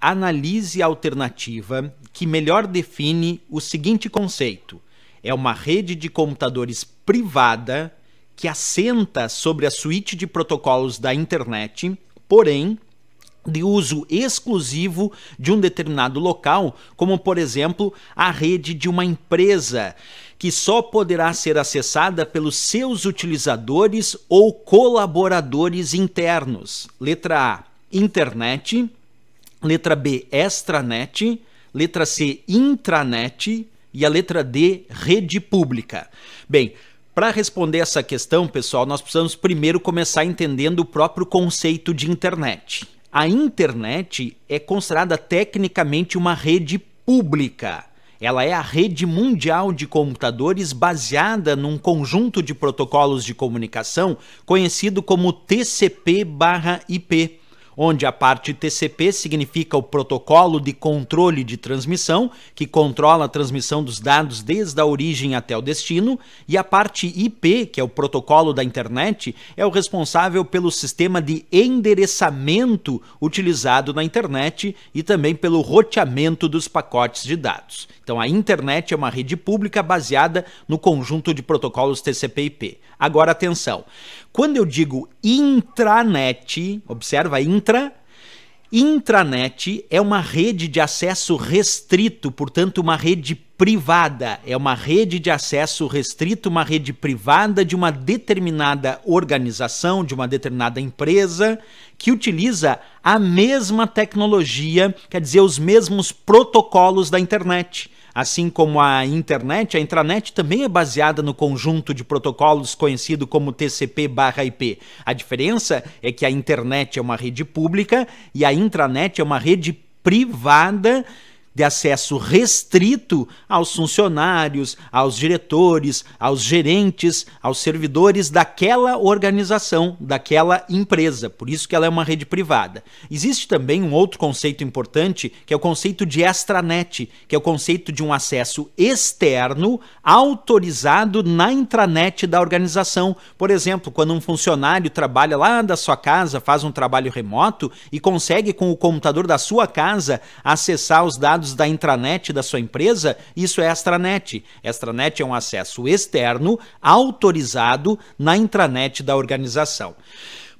analise a alternativa que melhor define o seguinte conceito: é uma rede de computadores privada que assenta sobre a suíte de protocolos da internet, porém de uso exclusivo de um determinado local, como por exemplo a rede de uma empresa, que só poderá ser acessada pelos seus utilizadores ou colaboradores internos. Letra A: internet letra B, extranet, letra C, intranet e a letra D, rede pública. Bem, para responder essa questão, pessoal, nós precisamos primeiro começar entendendo o próprio conceito de internet. A internet é considerada tecnicamente uma rede pública. Ela é a rede mundial de computadores baseada num conjunto de protocolos de comunicação conhecido como TCP/IP onde a parte TCP significa o protocolo de controle de transmissão, que controla a transmissão dos dados desde a origem até o destino, e a parte IP, que é o protocolo da internet, é o responsável pelo sistema de endereçamento utilizado na internet e também pelo roteamento dos pacotes de dados. Então a internet é uma rede pública baseada no conjunto de protocolos TCP/IP. Agora atenção. Quando eu digo intranet, observa, intra, intranet é uma rede de acesso restrito, portanto, uma rede privada, é uma rede de acesso restrito, uma rede privada de uma determinada organização, de uma determinada empresa, que utiliza a mesma tecnologia, quer dizer, os mesmos protocolos da internet. Assim como a internet, a intranet também é baseada no conjunto de protocolos conhecido como TCP/IP. A diferença é que a internet é uma rede pública e a intranet é uma rede privada de acesso restrito aos funcionários, aos diretores, aos gerentes, aos servidores daquela organização, daquela empresa. Por isso que ela é uma rede privada. Existe também um outro conceito importante, que é o conceito de extranet, que é o conceito de um acesso externo autorizado na intranet da organização. Por exemplo, quando um funcionário trabalha lá da sua casa, faz um trabalho remoto e consegue com o computador da sua casa acessar os dados dados da intranet da sua empresa, isso é extranet. Extranet é um acesso externo autorizado na intranet da organização.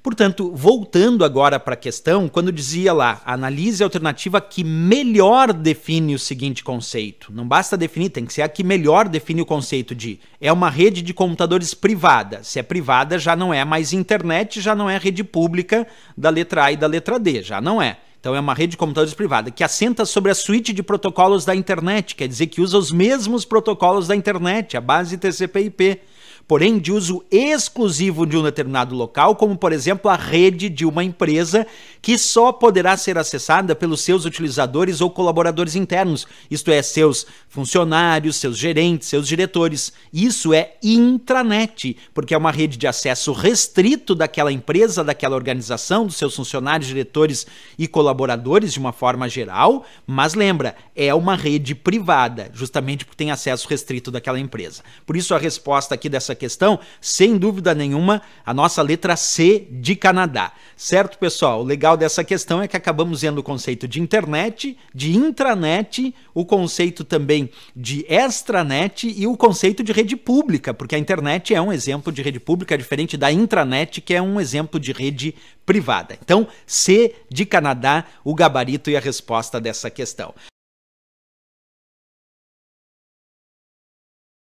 Portanto, voltando agora para a questão, quando dizia lá, analise a alternativa que melhor define o seguinte conceito. Não basta definir, tem que ser a que melhor define o conceito de é uma rede de computadores privada. Se é privada, já não é mais internet, já não é rede pública da letra A e da letra D, já não é. Então é uma rede de computadores privada que assenta sobre a suíte de protocolos da internet, quer dizer que usa os mesmos protocolos da internet, a base TCP/IP, porém de uso exclusivo de um determinado local, como por exemplo a rede de uma empresa que só poderá ser acessada pelos seus utilizadores ou colaboradores internos, isto é, seus funcionários, seus gerentes, seus diretores. Isso é intranet, porque é uma rede de acesso restrito daquela empresa, daquela organização, dos seus funcionários, diretores e colaboradores de uma forma geral, mas lembra, é uma rede privada, justamente porque tem acesso restrito daquela empresa. Por isso a resposta aqui dessa questão, sem dúvida nenhuma, a nossa letra C de Canadá. Certo, pessoal? Legal dessa questão é que acabamos vendo o conceito de internet, de intranet, o conceito também de extranet e o conceito de rede pública, porque a internet é um exemplo de rede pública é diferente da intranet, que é um exemplo de rede privada. Então, C de Canadá, o gabarito e a resposta dessa questão.